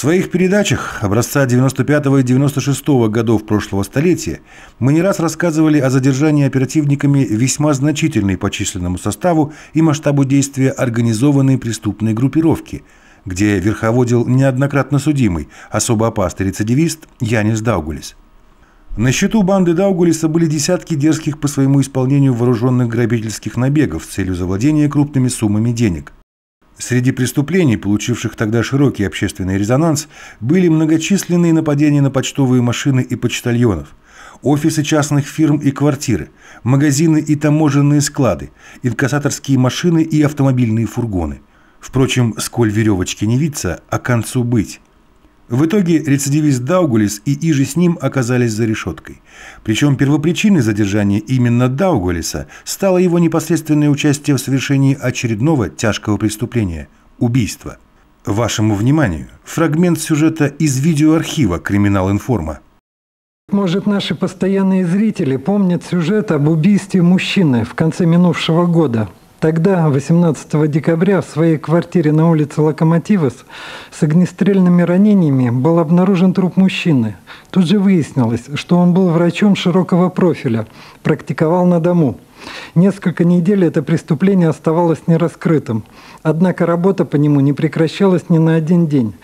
своих передачах образца 95 и 96 годов прошлого столетия мы не раз рассказывали о задержании оперативниками весьма значительной по численному составу и масштабу действия организованной преступной группировки, где верховодил неоднократно судимый, особо опасный рецидивист Янис Даугулис. На счету банды Даугулиса были десятки дерзких по своему исполнению вооруженных грабительских набегов с целью завладения крупными суммами денег – Среди преступлений, получивших тогда широкий общественный резонанс, были многочисленные нападения на почтовые машины и почтальонов, офисы частных фирм и квартиры, магазины и таможенные склады, инкассаторские машины и автомобильные фургоны. Впрочем, сколь веревочки не виться, а концу быть. В итоге рецидивист Даугулис и Ижи с ним оказались за решеткой. Причем первопричиной задержания именно Даугулиса стало его непосредственное участие в совершении очередного тяжкого преступления – убийства. Вашему вниманию фрагмент сюжета из видеоархива «Криминал Информа». Может, наши постоянные зрители помнят сюжет об убийстве мужчины в конце минувшего года – Тогда, 18 декабря, в своей квартире на улице Локомотивес с огнестрельными ранениями был обнаружен труп мужчины. Тут же выяснилось, что он был врачом широкого профиля, практиковал на дому – Несколько недель это преступление оставалось нераскрытым. Однако работа по нему не прекращалась ни на один день.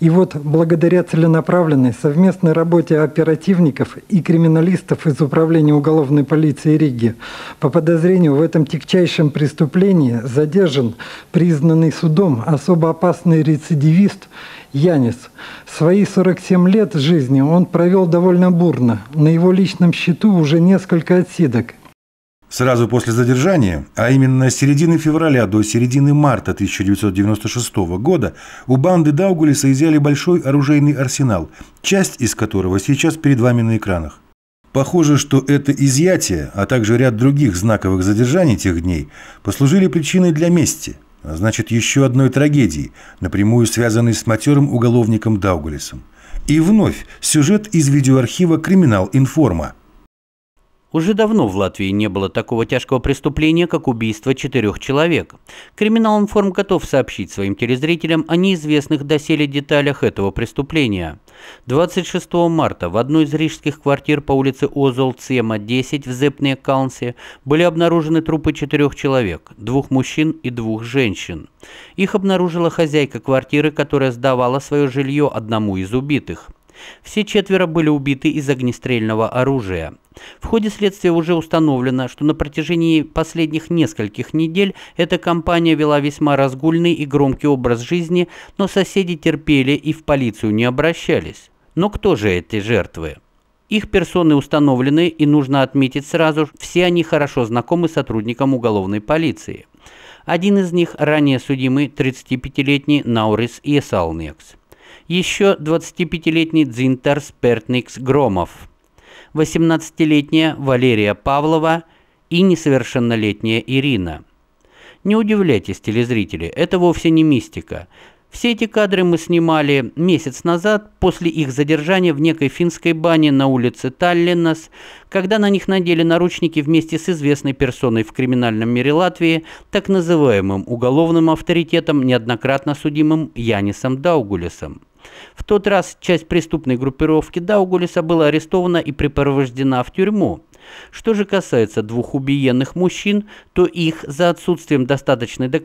И вот благодаря целенаправленной совместной работе оперативников и криминалистов из Управления уголовной полиции Риги по подозрению в этом тягчайшем преступлении задержан признанный судом особо опасный рецидивист Янис. Свои 47 лет жизни он провел довольно бурно. На его личном счету уже несколько отсидок – Сразу после задержания, а именно с середины февраля до середины марта 1996 года, у банды Даугулиса изъяли большой оружейный арсенал, часть из которого сейчас перед вами на экранах. Похоже, что это изъятие, а также ряд других знаковых задержаний тех дней, послужили причиной для мести, а значит еще одной трагедии, напрямую связанной с матерым уголовником Даугулисом. И вновь сюжет из видеоархива «Криминал Информа», уже давно в Латвии не было такого тяжкого преступления, как убийство четырех человек. Криминал информ готов сообщить своим телезрителям о неизвестных доселе деталях этого преступления. 26 марта в одной из рижских квартир по улице Озолцема, 10 в Зепне Каунсе были обнаружены трупы четырех человек, двух мужчин и двух женщин. Их обнаружила хозяйка квартиры, которая сдавала свое жилье одному из убитых. Все четверо были убиты из огнестрельного оружия. В ходе следствия уже установлено, что на протяжении последних нескольких недель эта компания вела весьма разгульный и громкий образ жизни, но соседи терпели и в полицию не обращались. Но кто же эти жертвы? Их персоны установлены, и нужно отметить сразу, все они хорошо знакомы сотрудникам уголовной полиции. Один из них ранее судимый 35-летний Наурис Есалнекс еще 25-летний Дзинтер Спертникс Громов, 18-летняя Валерия Павлова и несовершеннолетняя Ирина. Не удивляйтесь, телезрители, это вовсе не мистика. Все эти кадры мы снимали месяц назад, после их задержания в некой финской бане на улице Таллинас, когда на них надели наручники вместе с известной персоной в криминальном мире Латвии, так называемым уголовным авторитетом, неоднократно судимым Янисом Даугулисом. В тот раз часть преступной группировки Даугулиса была арестована и припровождена в тюрьму. Что же касается двух убиенных мужчин, то их за отсутствием достаточной доказательности